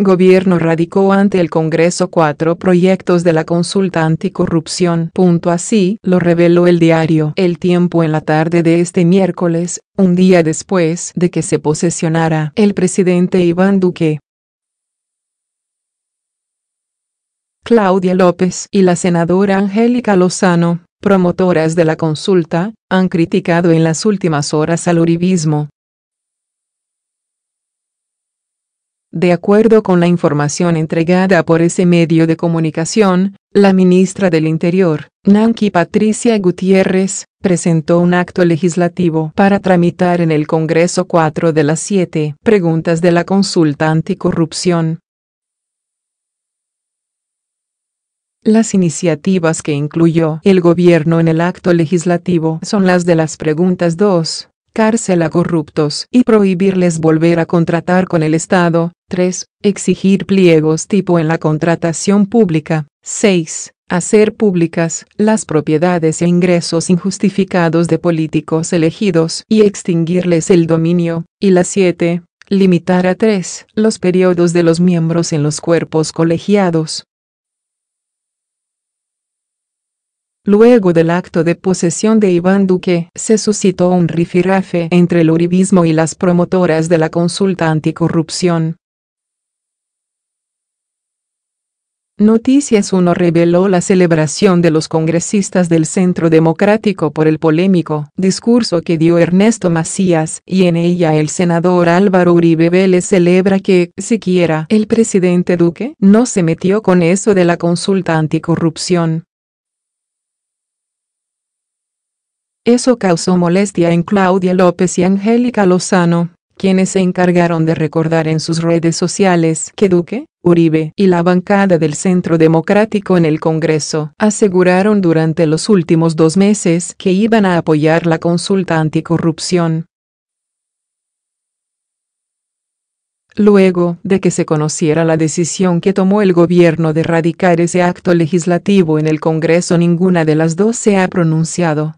Gobierno radicó ante el Congreso cuatro proyectos de la consulta anticorrupción. así lo reveló el diario El Tiempo en la tarde de este miércoles, un día después de que se posesionara el presidente Iván Duque. Claudia López y la senadora Angélica Lozano, promotoras de la consulta, han criticado en las últimas horas al uribismo De acuerdo con la información entregada por ese medio de comunicación, la ministra del Interior, Nanki Patricia Gutiérrez, presentó un acto legislativo para tramitar en el Congreso cuatro de las siete preguntas de la consulta anticorrupción. Las iniciativas que incluyó el gobierno en el acto legislativo son las de las preguntas 2, cárcel a corruptos y prohibirles volver a contratar con el Estado, 3. Exigir pliegos tipo en la contratación pública. 6. Hacer públicas las propiedades e ingresos injustificados de políticos elegidos y extinguirles el dominio. Y la 7. Limitar a 3. Los periodos de los miembros en los cuerpos colegiados. Luego del acto de posesión de Iván Duque, se suscitó un rifirrafe entre el uribismo y las promotoras de la consulta anticorrupción. Noticias 1 reveló la celebración de los congresistas del Centro Democrático por el polémico discurso que dio Ernesto Macías, y en ella el senador Álvaro Uribe Vélez celebra que, siquiera, el presidente Duque no se metió con eso de la consulta anticorrupción. Eso causó molestia en Claudia López y Angélica Lozano, quienes se encargaron de recordar en sus redes sociales que Duque, Uribe y la bancada del Centro Democrático en el Congreso aseguraron durante los últimos dos meses que iban a apoyar la consulta anticorrupción. Luego de que se conociera la decisión que tomó el gobierno de radicar ese acto legislativo en el Congreso, ninguna de las dos se ha pronunciado.